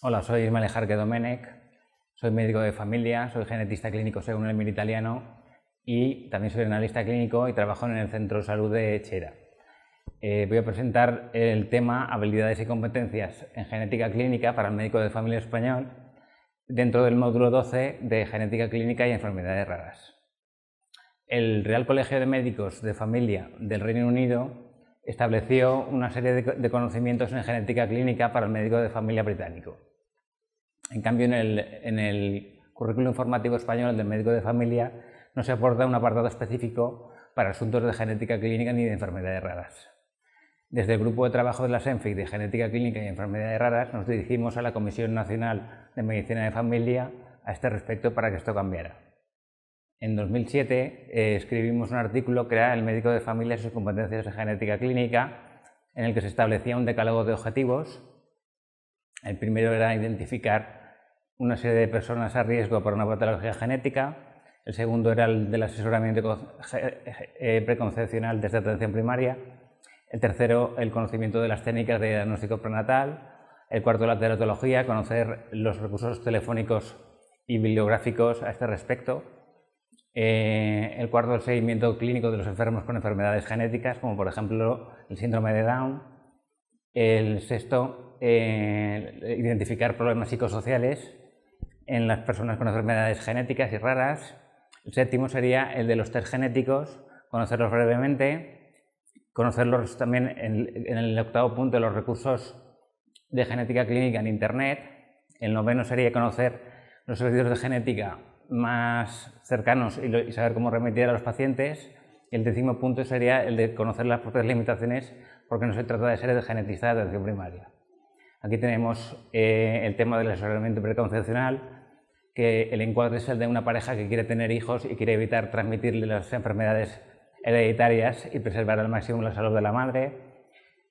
Hola, soy Ismael Jarque Domenech, soy médico de familia, soy genetista clínico según el MIR italiano y también soy analista clínico y trabajo en el Centro de Salud de Echera. Eh, voy a presentar el tema habilidades y competencias en genética clínica para el médico de familia español dentro del módulo 12 de genética clínica y enfermedades raras. El Real Colegio de Médicos de Familia del Reino Unido estableció una serie de, conocimientos en genética clínica para el médico de familia británico. En cambio, en el, currículo informativo español del médico de familia no se aporta un apartado específico para asuntos de genética clínica ni de enfermedades raras. Desde el grupo de trabajo de la SENFIC de genética clínica y enfermedades raras nos dirigimos a la Comisión Nacional de Medicina de Familia a este respecto para que esto cambiara. En 2007 eh, escribimos un artículo que era El médico de familia y sus competencias en genética clínica, en el que se establecía un decálogo de objetivos. El primero era identificar una serie de personas a riesgo por una patología genética. El segundo era el del asesoramiento eh, preconcepcional desde atención primaria. El tercero, el conocimiento de las técnicas de diagnóstico prenatal. El cuarto, la teratología, conocer los recursos telefónicos y bibliográficos a este respecto eh, el cuarto, el seguimiento clínico de los enfermos con enfermedades genéticas, como por ejemplo el síndrome de Down. El sexto, eh, identificar problemas psicosociales en las personas con enfermedades genéticas y raras. El séptimo sería el de los test genéticos, conocerlos brevemente. Conocerlos también en, el octavo punto los recursos de genética clínica en Internet. El noveno sería conocer los servicios de genética más cercanos y, saber cómo remitir a los pacientes. El décimo punto sería el de conocer las propias limitaciones, porque no se trata de ser de genetizar de atención primaria. Aquí tenemos eh, el tema del asesoramiento preconcepcional, que el encuadre es el de una pareja que quiere tener hijos y quiere evitar transmitirle las enfermedades hereditarias y preservar al máximo la salud de la madre.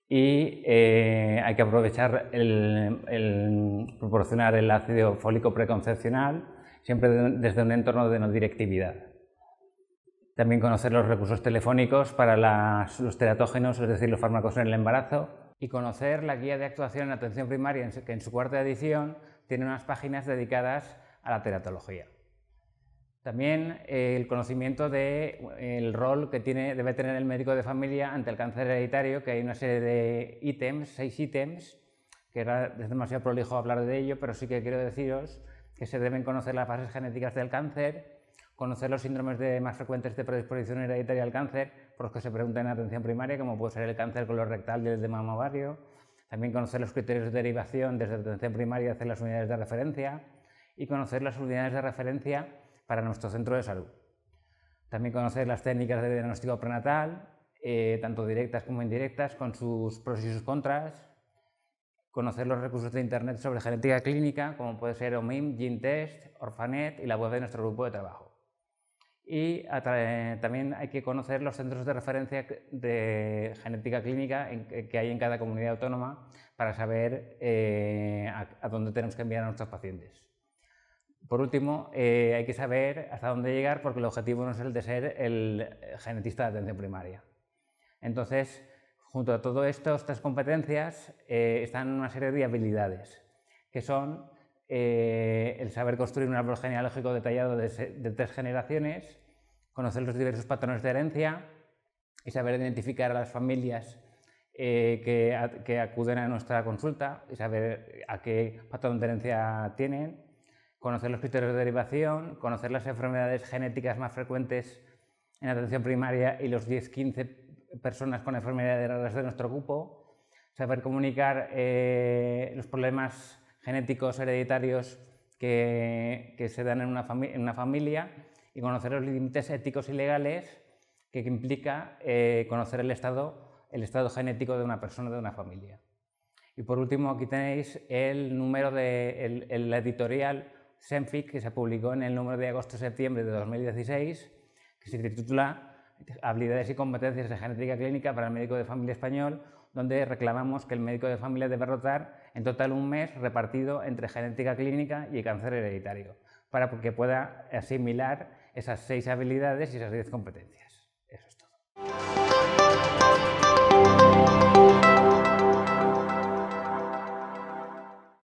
Y eh, hay que aprovechar el proporcionar el ácido fólico preconcepcional, siempre desde un entorno de no directividad. También conocer los recursos telefónicos para los teratógenos, es decir, los fármacos en el embarazo, y conocer la guía de actuación en atención primaria, que en su cuarta edición tiene unas páginas dedicadas a la teratología. También eh, el conocimiento del eh, el rol que tiene, debe tener el médico de familia ante el cáncer hereditario, que hay una serie de ítems, seis ítems, que era, es demasiado prolijo hablar de ello, pero sí que quiero deciros que se deben conocer las bases genéticas del cáncer, conocer los síndromes de, más frecuentes de predisposición hereditaria al cáncer, por los que se preguntan en atención primaria, como puede ser el cáncer colorectal y el de mama ovario, también conocer los criterios de derivación desde atención primaria hacia las unidades de referencia y conocer las unidades de referencia para nuestro centro de salud. También conocer las técnicas de diagnóstico prenatal, eh, tanto directas como indirectas, con sus pros y sus contras, conocer los recursos de Internet sobre genética clínica, como puede ser OMIM, GeneTest, Orphanet y la web de nuestro grupo de trabajo. Y eh, también hay que conocer los centros de referencia de genética clínica que hay en cada comunidad autónoma para saber eh, a, dónde tenemos que enviar a nuestros pacientes. Por último, eh, hay que saber hasta dónde llegar porque el objetivo no es el de ser el genetista de atención primaria. Entonces, Junto a esto, estas competencias eh, están una serie de habilidades, que son eh, el saber construir un árbol genealógico detallado de, tres generaciones, conocer los diversos patrones de herencia y saber identificar a las familias eh, que, acuden a nuestra consulta y saber a qué patrón de herencia tienen, conocer los criterios de derivación, conocer las enfermedades genéticas más frecuentes en atención primaria y los 10-15 personas con enfermedades raras de nuestro grupo, saber comunicar eh, los problemas genéticos hereditarios que, se dan en una, en una, familia y conocer los límites éticos y legales que, implica eh, conocer el estado, el estado genético de una persona, de una familia. Y por último, aquí tenéis el número de la editorial Senfic que se publicó en el número de agosto-septiembre de 2016, que se titula habilidades y competencias de genética clínica para el médico de familia español, donde reclamamos que el médico de familia debe rotar en total un mes repartido entre genética clínica y cáncer hereditario, para que pueda asimilar esas seis habilidades y esas diez competencias. Eso es todo.